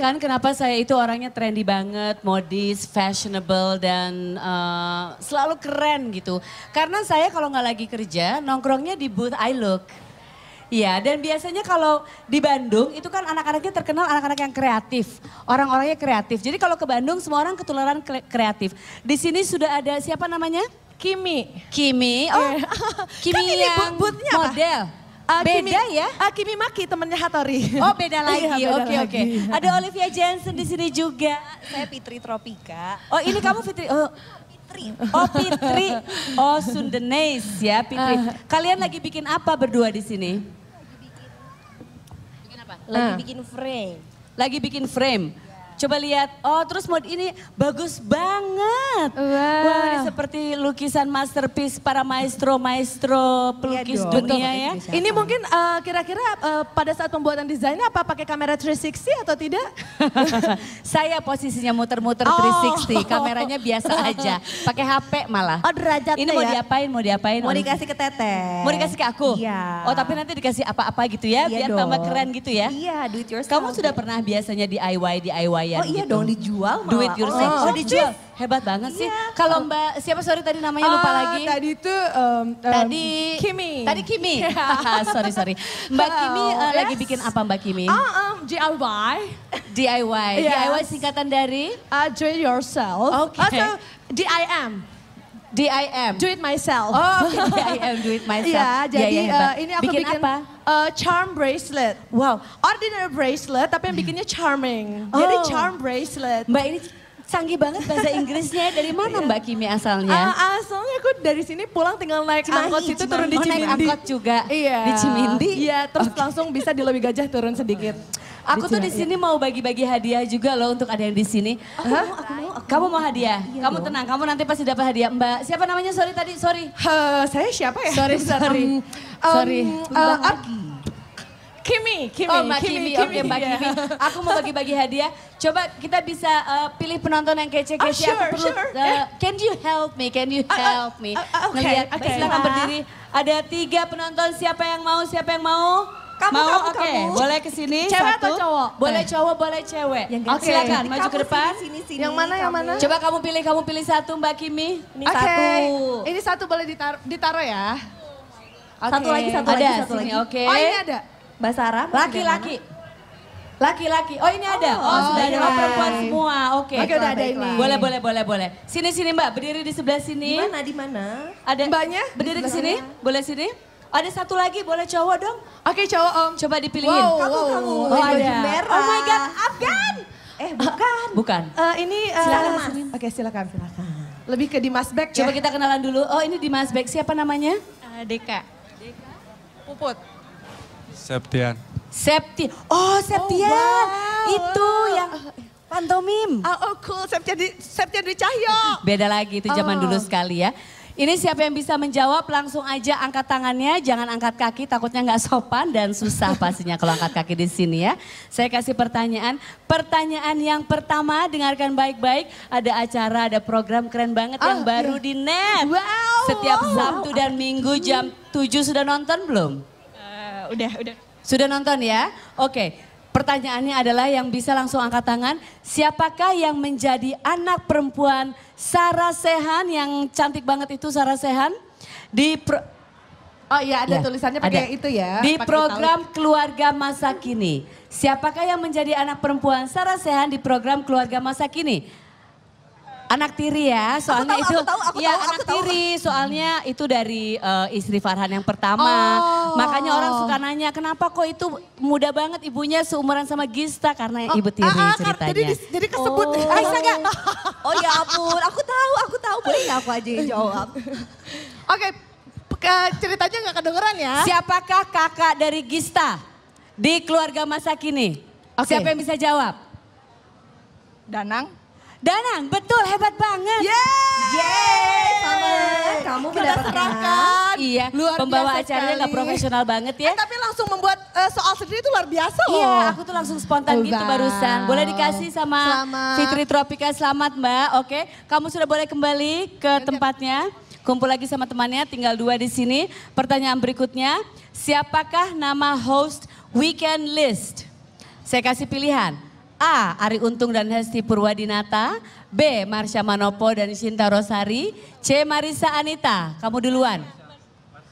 kan kenapa saya itu orangnya trendy banget, modis, fashionable dan uh, selalu keren gitu. Karena saya kalau nggak lagi kerja nongkrongnya di booth I Look. Iya, dan biasanya kalau di Bandung itu kan anak-anaknya terkenal anak-anak yang kreatif. Orang-orangnya kreatif. Jadi kalau ke Bandung semua orang ketularan kreatif. Di sini sudah ada siapa namanya? Kimi. Kimi. Oh. Iya. Kan Kimi kan yang ini boot model. Apa? Uh, beda Kimi, ya? Uh, Kimi Maki temennya Hatori Oh beda lagi, iya, oke oke. Okay, okay. Ada Olivia Jensen di sini juga. Saya Fitri Tropika. Oh ini kamu Fitri, oh Fitri. Oh Fitri, oh Sundenes ya Fitri. Ah. Kalian lagi bikin apa berdua di sini? Lagi bikin, apa? Lagi bikin frame. Lagi bikin frame. Coba lihat, oh terus mode ini bagus banget. Wow. wow ini seperti lukisan masterpiece para maestro-maestro pelukis iya dunia ya. Ini mungkin uh, kira-kira uh, pada saat pembuatan desainnya apa pakai kamera 360 atau tidak? Saya posisinya muter-muter oh. 360, kameranya biasa aja. Pakai HP malah. Oh derajat Ini mau ya? diapain, mau diapain? Mau dikasih ke Tete? Mau dikasih ke aku? Iya. Oh tapi nanti dikasih apa-apa gitu ya, iya biar dong. tambah keren gitu ya. Iya, do it yourself. Kamu sudah pernah biasanya DIY, DIY pakaian oh, iya gitu. dong dijual malah. Do it yourself. Oh, oh dijual. Hebat banget sih. Yeah. Kalau Mbak siapa sorry tadi namanya uh, lupa lagi. Tadi itu um, tadi Kimi. Tadi Kimi. Iya. sorry sorry. Mbak eh, Hello. Kimi uh, yes. lagi bikin apa Mbak Kimi? Uh, ah, um, DIY. DIY. Yes. DIY singkatan dari uh, do it yourself. Okay. Also DIM. DIM. Do it myself. Oh, okay. DIM do it myself. Iya, iya, jadi ya, ya, uh, ini aku bikin, bikin apa? uh, charm bracelet. Wow. Ordinary bracelet tapi yang bikinnya charming. Oh. Jadi charm bracelet. Mbak ini canggih banget bahasa Inggrisnya. Dari mana iya. Mbak Kimi asalnya? Uh, ah, asalnya ah, aku dari sini pulang tinggal naik Cimahi, angkot situ Cimahi. turun di Cimindi. Oh, naik angkot juga. Iya. Di Cimindi. Iya, terus okay. langsung bisa di lebih Gajah turun sedikit. Aku tuh di iya. sini mau bagi-bagi hadiah juga loh untuk ada yang di sini. Oh, aku mau, Kamu mau hadiah? Iya, kamu tenang, kamu nanti pasti dapat hadiah. Mbak, siapa namanya? Sorry tadi, sorry. saya siapa ya? Sorry, sorry. sorry. Um, sorry. Eh, Kimi, Kimi, oh, Mbak Kimi, Kimi, Kimi. Oke, Mbak iya. Kimi. Aku mau bagi-bagi hadiah. Coba kita bisa uh, pilih penonton yang kece-kece. Oh, sure, aku perlu, sure. Uh, can you help me? Can you ah, ah, help me? Uh, uh, okay, okay. silakan berdiri. Ada tiga penonton. Siapa yang mau? Siapa yang mau? Kamu, mau, kamu, okay. kamu. Boleh ke sini. Cewek satu. atau cowok? Boleh eh. cowok, boleh cewek. Oke, okay. silakan maju ke depan. Sini, sini, sini. Yang mana, kamu. yang mana? Coba kamu pilih, kamu pilih satu Mbak Kimi. Ini okay. satu. Ini satu boleh ditaruh, ditaruh ya. Okay. Satu lagi, satu ada, lagi, satu sini. lagi. Oke. Okay. Oh ini ada. Bahasa Arab? Laki-laki. Laki-laki. Oh ini ada. Oh, oh, oh sudah iya, ada. Oh iya, perempuan iya. semua. Oke. Okay. Oke udah ada ini. Boleh boleh boleh boleh. Sini sini Mbak, berdiri di sebelah sini. Di mana di mana? Ada Mbaknya? Berdiri di sini. Boleh sini? Ada satu lagi, boleh cowok dong? Oke okay, cowok om. Coba dipilihin. Wow, kamu, wow, kamu. Oh, ada. Oh, Merah. Oh, oh my God, Afgan. Eh bukan. Bukan. Uh, ini. Uh, silakan mas. Oke okay, silakan. Silakan. Lebih ke Dimas Beck ya. Coba ya? kita kenalan dulu. Oh ini Dimas Beck, siapa namanya? Uh, Deka. Deka. Puput. Septian. Septi. Oh, Septian. Oh, wow. Itu yang pantomim. Oh, oh cool. Septian di Septian di Cahyo. Beda lagi itu zaman oh. dulu sekali ya. Ini siapa yang bisa menjawab langsung aja angkat tangannya, jangan angkat kaki takutnya nggak sopan dan susah pastinya kalau angkat kaki di sini ya. Saya kasih pertanyaan. Pertanyaan yang pertama dengarkan baik-baik, ada acara, ada program keren banget oh, yang baru iya. di net. Wow. Setiap Sabtu dan Minggu jam 7 sudah nonton belum? udah, udah. Sudah nonton ya? Oke. Pertanyaannya adalah yang bisa langsung angkat tangan, siapakah yang menjadi anak perempuan Sarah Sehan yang cantik banget itu Sarah Sehan di pro... Oh iya ada ya, tulisannya pakai itu ya. Di program tahu. Keluarga Masa Kini. Siapakah yang menjadi anak perempuan Sarah Sehan di program Keluarga Masa Kini? Anak tiri ya, soalnya aku tahu, itu aku tahu, aku ya tahu, anak tahu. tiri, soalnya itu dari uh, istri Farhan yang pertama. Oh. Makanya orang suka nanya, kenapa kok itu muda banget ibunya seumuran sama Gista karena oh, ibu tiri ah, ah ceritanya. Jadi, jadi kesebut. Oh. Aisyah gak? Oh ya ampun, aku tahu, aku tahu. Boleh nggak aku aja yang jawab? Oke, okay, ceritanya nggak kedengeran ya. Siapakah kakak dari Gista di keluarga masa kini? Okay. Siapa yang bisa jawab? Danang. Danang, betul hebat banget. Yeay! Yeay! Selamat. Kamu serahkan. Iya, luar pembawa biasa acaranya nggak profesional banget ya. Eh, tapi langsung membuat uh, soal sendiri itu luar biasa loh. Iya, aku tuh langsung spontan oh, gitu wow. barusan. Boleh dikasih sama selamat. Fitri Tropika, selamat mbak. Oke, kamu sudah boleh kembali ke tempatnya. Kumpul lagi sama temannya, tinggal dua di sini. Pertanyaan berikutnya, siapakah nama host Weekend List? Saya kasih pilihan. A. Ari Untung dan Hesti Purwadinata. B. Marsha Manopo dan Sinta Rosari. C. Marisa Anita. Kamu duluan.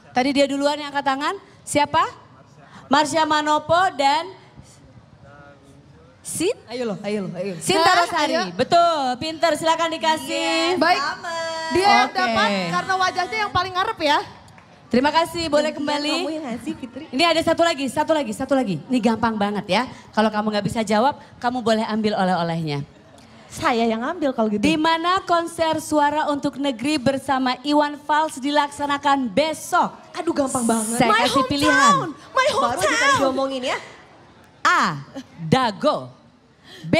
Tadi dia duluan yang angkat tangan. Siapa? Marsha Manopo dan Sin? Ayo loh, ayo loh, ayo. Sinta Rosari. Ayo. Betul, pinter silakan dikasih. Baik. Iya, dia okay. dapat karena wajahnya yang paling ngarep ya. Terima kasih, boleh kembali. Ya Ini ada satu lagi, satu lagi, satu lagi. Ini gampang banget ya. Kalau kamu nggak bisa jawab, kamu boleh ambil oleh-olehnya. Saya yang ambil kalau gitu. Di mana konser suara untuk negeri bersama Iwan Fals dilaksanakan besok? Aduh gampang banget. Saya kasih hometown. pilihan. My hometown. Baru kita diomongin ya. A. Dago. B.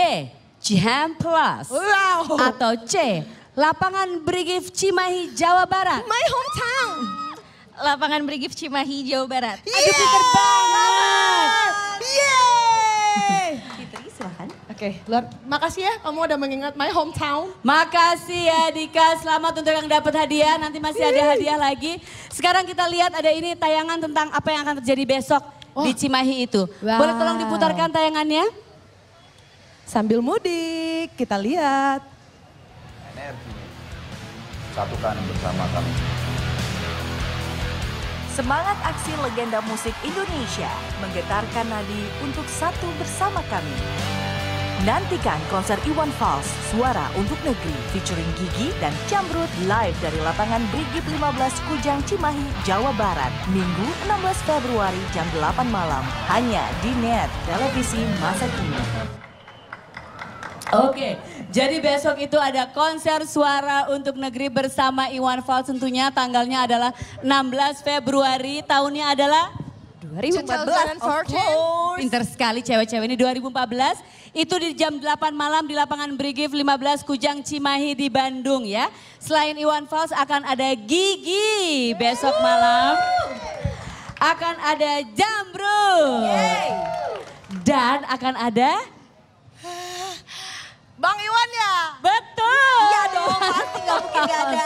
Ciham Plus. Wow. Atau C. Lapangan Brigif Cimahi, Jawa Barat. My hometown lapangan Brigif Cimahi, Jawa Barat. Yeay! Aduh pinter banget. Yeay. Fitri silahkan. Oke, okay, Lord, makasih ya kamu udah mengingat my hometown. Makasih ya Dika, selamat untuk yang dapat hadiah. Nanti masih ada hadiah lagi. Sekarang kita lihat ada ini tayangan tentang apa yang akan terjadi besok oh. di Cimahi itu. Wow. Boleh tolong diputarkan tayangannya? Sambil mudik, kita lihat. Energi, satukan bersama kami. Semangat aksi legenda musik Indonesia menggetarkan nadi untuk satu bersama kami. Nantikan konser Iwan Fals, Suara Untuk Negeri, featuring Gigi dan Jamrut live dari lapangan Brigip 15 Kujang Cimahi, Jawa Barat, Minggu 16 Februari jam 8 malam, hanya di NET, televisi masa kini. Oke, jadi besok itu ada konser suara untuk negeri bersama Iwan Fals tentunya tanggalnya adalah 16 Februari, tahunnya adalah 2014. Of course. Pinter sekali cewek-cewek ini 2014. Itu di jam 8 malam di lapangan Brigif 15 Kujang Cimahi di Bandung ya. Selain Iwan Fals akan ada Gigi besok malam. Akan ada Jambrul. Dan akan ada Bang Iwan ya? Betul. Iya dong, pasti gak mungkin gak ada.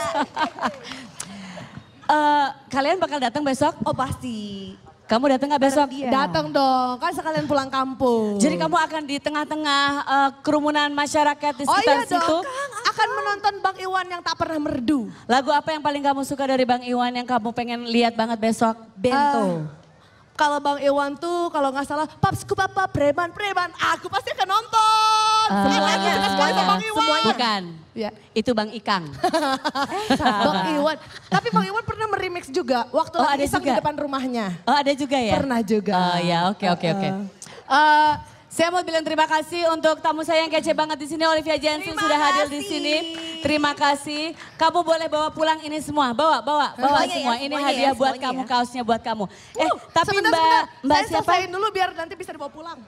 uh, kalian bakal datang besok? Oh pasti. Kamu datang gak besok? Iya. Datang dong, kan sekalian pulang kampung. Jadi kamu akan di tengah-tengah uh, kerumunan masyarakat di oh, sekitar oh, iya situ. Dong, Kang, akan menonton Bang Iwan yang tak pernah merdu. Lagu apa yang paling kamu suka dari Bang Iwan yang kamu pengen lihat banget besok? Bento. Uh, kalau Bang Iwan tuh kalau nggak salah, papsku papa preman preman, aku pasti akan nonton. Uh, semuanya, sekali Bang Iwan. semuanya. Bukan, ya. itu Bang Ikang. Eh, Bang Iwan. Tapi Bang Iwan pernah meremix juga waktu oh, ada juga. di depan rumahnya. Oh ada juga ya? Pernah juga. Oh ya oke oke oke. Eh, eh. saya mau bilang terima kasih untuk tamu saya yang kece banget di sini Olivia Jensen terima sudah hadir di sini. Terima kasih. Kamu boleh bawa pulang ini semua. Bawa, bawa, bawa oh, iya, iya, semua. Ya, ini hadiah ya, buat kamu, ya. kaosnya buat kamu. Uh, eh, tapi Mbak, Mbak, siapa? saya siapa? dulu biar nanti bisa dibawa pulang.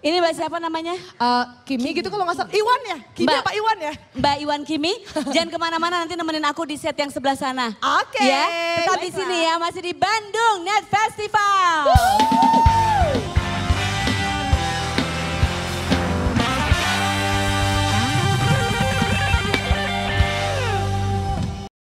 Ini Mbak siapa namanya? Uh, eh, Kimi, Kimi. gitu kalau nggak salah. Iwan ya? Kimi Mbak, apa Iwan ya? Mbak Iwan Kimi. Jangan kemana-mana nanti nemenin aku di set yang sebelah sana. Oke. Okay, ya, tetap di sini ya. Masih di Bandung Net Festival. Woo!